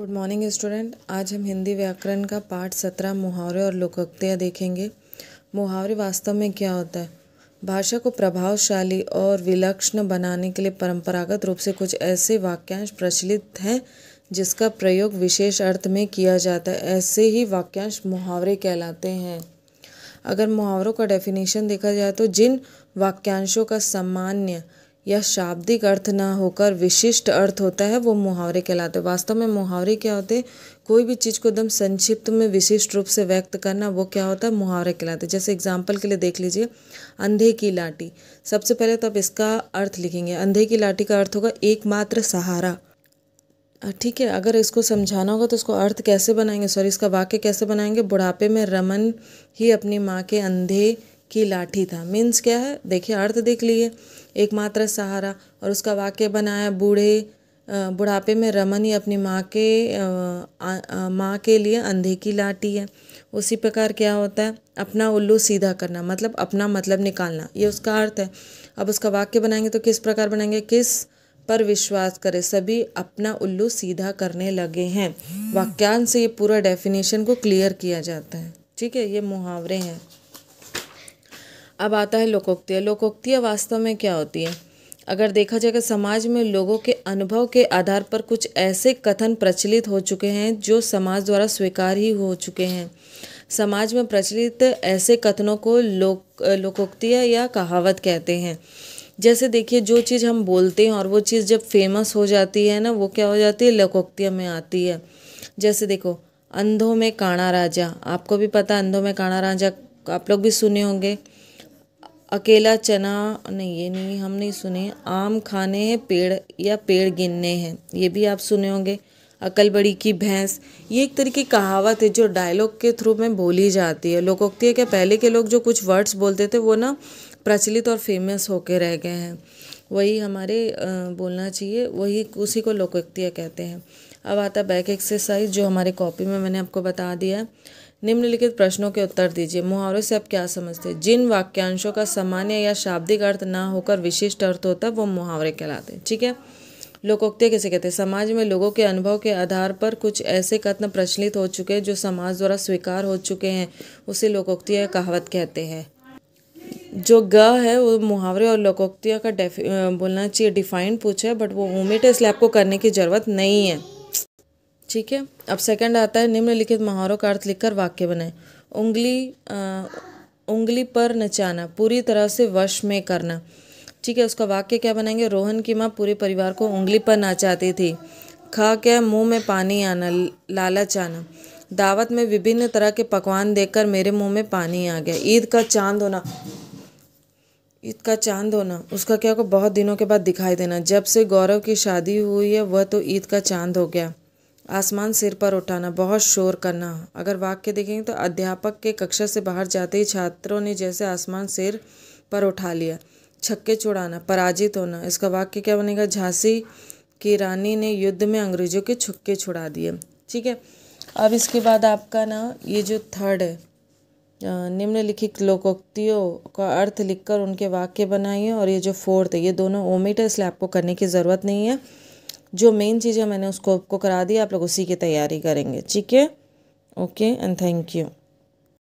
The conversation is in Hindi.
गुड मॉर्निंग स्टूडेंट आज हम हिंदी व्याकरण का पाठ सत्रह मुहावरे और लोकोक्तियाँ देखेंगे मुहावरे वास्तव में क्या होता है भाषा को प्रभावशाली और विलक्षण बनाने के लिए परंपरागत रूप से कुछ ऐसे वाक्यांश प्रचलित हैं जिसका प्रयोग विशेष अर्थ में किया जाता है ऐसे ही वाक्यांश मुहावरे कहलाते हैं अगर मुहावरों का डेफिनेशन देखा जाए तो जिन वाक्यांशों का सामान्य या शाब्दिक अर्थ ना होकर विशिष्ट अर्थ होता है वो मुहावरे कहलाते वास्तव में मुहावरे क्या होते कोई भी चीज़ को एकदम संक्षिप्त में विशिष्ट रूप से व्यक्त करना वो क्या होता है मुहावरे कहलाते जैसे एग्जाम्पल के लिए देख लीजिए अंधे की लाठी सबसे पहले तो आप इसका अर्थ लिखेंगे अंधे की लाठी का अर्थ होगा एकमात्र सहारा ठीक है अगर इसको समझाना होगा तो इसको अर्थ कैसे बनाएंगे सॉरी इसका वाक्य कैसे बनाएंगे बुढ़ापे में रमन ही अपनी माँ के अंधे की लाठी था मीन्स क्या है देखिए अर्थ देख लिए एकमात्र सहारा और उसका वाक्य बनाया बूढ़े बुढ़ापे में रमन ही अपनी माँ के माँ के लिए अंधे की लाठी है उसी प्रकार क्या होता है अपना उल्लू सीधा करना मतलब अपना मतलब निकालना ये उसका अर्थ है अब उसका वाक्य बनाएंगे तो किस प्रकार बनाएंगे किस पर विश्वास करें सभी अपना उल्लू सीधा करने लगे हैं वाक्यांश से ये पूरा डेफिनेशन को क्लियर किया जाता है ठीक है ये मुहावरे हैं अब आता है लोकोक्तियाँ लोकोक्तियाँ वास्तव में क्या होती है अगर देखा जाए कि समाज में लोगों के अनुभव के आधार पर कुछ ऐसे कथन प्रचलित हो चुके हैं जो समाज द्वारा स्वीकार ही हो चुके हैं समाज में प्रचलित ऐसे कथनों को लोक लोकोक्तियाँ या कहावत कहते हैं जैसे देखिए जो चीज़ हम बोलते हैं और वो चीज़ जब फेमस हो जाती है ना वो क्या हो जाती है लोकोक्तिया में आती है जैसे देखो अंधों में काणा राजा आपको भी पता अंधों में काणा राजा आप लोग भी सुने होंगे अकेला चना नहीं ये नहीं हम नहीं सुने आम खाने हैं पेड़ या पेड़ गिनने हैं ये भी आप सुने होंगे अकल बड़ी की भैंस ये एक तरह की कहावत है जो डायलॉग के थ्रू में बोली जाती है लोकोक्ति है कि पहले के लोग जो कुछ वर्ड्स बोलते थे वो ना प्रचलित और फेमस होके रह गए हैं वही हमारे बोलना चाहिए वही उसी को लोकोक्तियाँ कहते हैं अब आता बैक एक्सरसाइज जो हमारे कॉपी में मैंने आपको बता दिया है निम्नलिखित प्रश्नों के उत्तर दीजिए मुहावरे से आप क्या समझते हैं जिन वाक्यांशों का सामान्य या शाब्दिक अर्थ ना होकर विशिष्ट अर्थ होता है वो मुहावरे कहलाते हैं ठीक है लोकोक्तियाँ कैसे कहते हैं समाज में लोगों के अनुभव के आधार पर कुछ ऐसे कथन प्रचलित हो चुके हैं जो समाज द्वारा स्वीकार हो चुके हैं उसे लोकोक्ति कहावत कहते हैं जो ग है वो मुहावरे और लोकोक्तिया का बोलना चाहिए डिफाइंड पूछा है बट वो ओमिट है इसलिए आपको करने की ज़रूरत नहीं है ठीक है अब सेकंड आता है निम्नलिखित मुहावरों का अर्थ लिखकर वाक्य बनाए उंगली आ, उंगली पर नचाना पूरी तरह से वश में करना ठीक है उसका वाक्य क्या बनाएंगे रोहन की माँ पूरे परिवार को उंगली पर नचाती थी खा के मुंह में पानी आना लालच आना दावत में विभिन्न तरह के पकवान देखकर मेरे मुंह में पानी आ गया ईद का चांद होना ईद का चांद होना उसका क्या को बहुत दिनों के बाद दिखाई देना जब से गौरव की शादी हुई है वह तो ईद का चांद हो गया आसमान सिर पर उठाना बहुत शोर करना अगर वाक्य देखेंगे तो अध्यापक के कक्षा से बाहर जाते ही छात्रों ने जैसे आसमान सिर पर उठा लिया छक्के छुड़ाना पराजित होना इसका वाक्य क्या बनेगा झांसी की रानी ने युद्ध में अंग्रेजों के छक्के छुड़ा दिए ठीक है अब इसके बाद आपका ना ये जो थर्ड है निम्नलिखित लोकोक्तियों का अर्थ लिखकर उनके वाक्य बनाइए और ये जो फोर्थ है ये दोनों ओमिट है इसलिए आपको करने की ज़रूरत नहीं है जो मेन चीज़ है मैंने उसको आपको करा दी आप लोग उसी की तैयारी करेंगे ठीक है ओके एंड थैंक यू